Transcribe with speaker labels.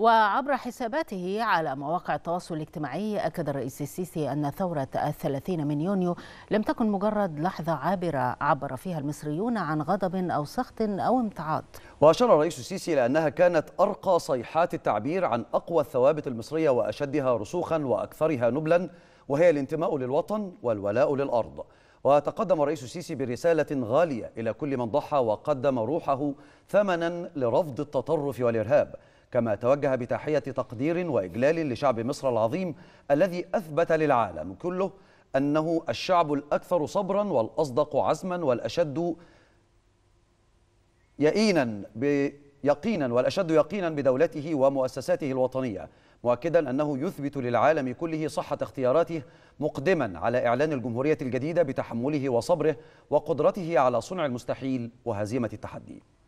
Speaker 1: وعبر حساباته على مواقع التواصل الاجتماعي أكد الرئيس السيسي أن ثورة الثلاثين من يونيو لم تكن مجرد لحظة عابرة عبر فيها المصريون عن غضب أو سخط أو امتعاض
Speaker 2: وأشار الرئيس السيسي إلى أنها كانت أرقى صيحات التعبير عن أقوى الثوابت المصرية وأشدها رسوخا وأكثرها نبلا وهي الانتماء للوطن والولاء للأرض وتقدم الرئيس السيسي برسالة غالية إلى كل من ضحى وقدم روحه ثمنا لرفض التطرف والإرهاب كما توجه بتحية تقدير وإجلال لشعب مصر العظيم الذي أثبت للعالم كله أنه الشعب الأكثر صبرا والأصدق عزما والأشد يقينا يقينا والأشد يقينا بدولته ومؤسساته الوطنية مؤكدا أنه يثبت للعالم كله صحة اختياراته مقدما على إعلان الجمهورية الجديدة بتحمله وصبره وقدرته على صنع المستحيل وهزيمة التحدي